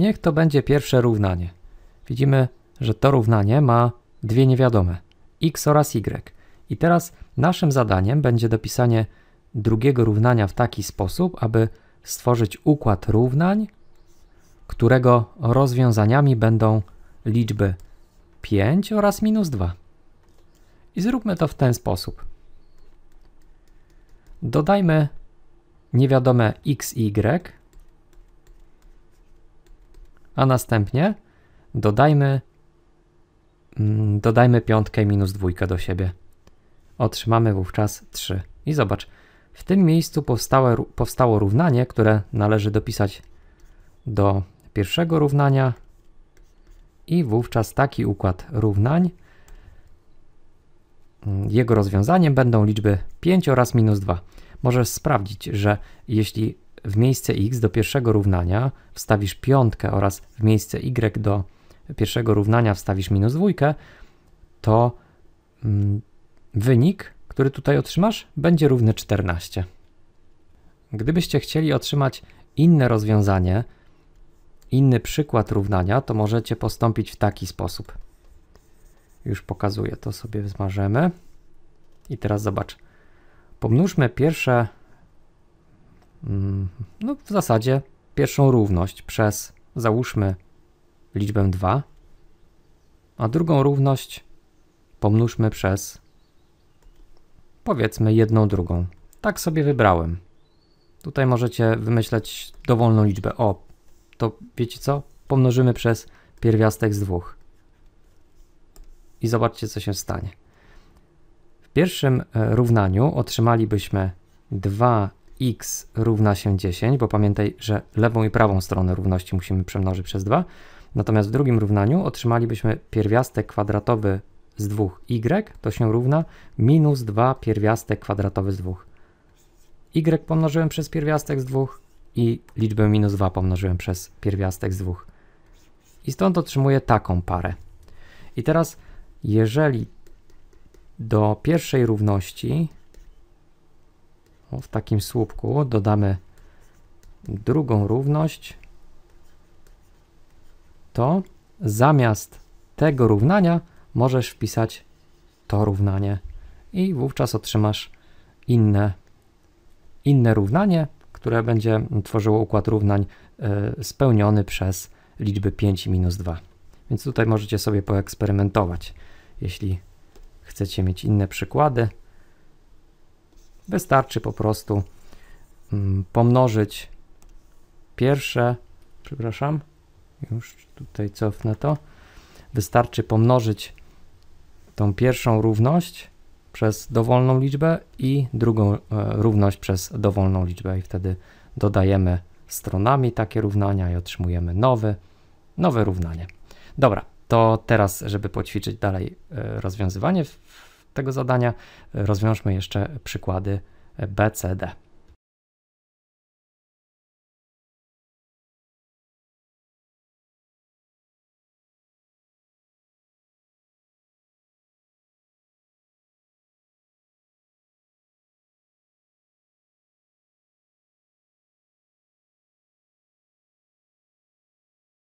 Niech to będzie pierwsze równanie. Widzimy, że to równanie ma dwie niewiadome, x oraz y. I teraz naszym zadaniem będzie dopisanie drugiego równania w taki sposób, aby stworzyć układ równań, którego rozwiązaniami będą liczby 5 oraz minus 2. I zróbmy to w ten sposób. Dodajmy niewiadome x, y a następnie dodajmy, mm, dodajmy piątkę minus dwójkę do siebie. Otrzymamy wówczas 3. I zobacz, w tym miejscu powstało równanie, które należy dopisać do pierwszego równania i wówczas taki układ równań jego rozwiązaniem będą liczby 5 oraz minus 2. Możesz sprawdzić, że jeśli w miejsce x do pierwszego równania wstawisz piątkę oraz w miejsce y do pierwszego równania wstawisz minus dwójkę, to mm, wynik, który tutaj otrzymasz, będzie równy 14. Gdybyście chcieli otrzymać inne rozwiązanie, inny przykład równania, to możecie postąpić w taki sposób. Już pokazuję, to sobie wzmarzemy. I teraz zobacz. Pomnóżmy pierwsze Mm, no w zasadzie pierwszą równość przez załóżmy liczbę 2, a drugą równość pomnóżmy przez powiedzmy jedną drugą. Tak sobie wybrałem. Tutaj możecie wymyśleć dowolną liczbę. O, to wiecie co? Pomnożymy przez pierwiastek z dwóch. I zobaczcie, co się stanie. W pierwszym e, równaniu otrzymalibyśmy 2 x równa się 10, bo pamiętaj, że lewą i prawą stronę równości musimy przemnożyć przez 2. Natomiast w drugim równaniu otrzymalibyśmy pierwiastek kwadratowy z 2y, to się równa minus 2 pierwiastek kwadratowy z 2. y pomnożyłem przez pierwiastek z 2 i liczbę minus 2 pomnożyłem przez pierwiastek z 2. I stąd otrzymuję taką parę. I teraz, jeżeli do pierwszej równości w takim słupku dodamy drugą równość, to zamiast tego równania możesz wpisać to równanie i wówczas otrzymasz inne, inne równanie, które będzie tworzyło układ równań e, spełniony przez liczby 5 minus 2. Więc tutaj możecie sobie poeksperymentować, jeśli chcecie mieć inne przykłady. Wystarczy po prostu mm, pomnożyć pierwsze, przepraszam, już tutaj cofnę to. Wystarczy pomnożyć tą pierwszą równość przez dowolną liczbę i drugą e, równość przez dowolną liczbę i wtedy dodajemy stronami takie równania i otrzymujemy nowy, nowe równanie. Dobra, to teraz, żeby poćwiczyć dalej e, rozwiązywanie tego zadania rozwiążmy jeszcze przykłady BCD.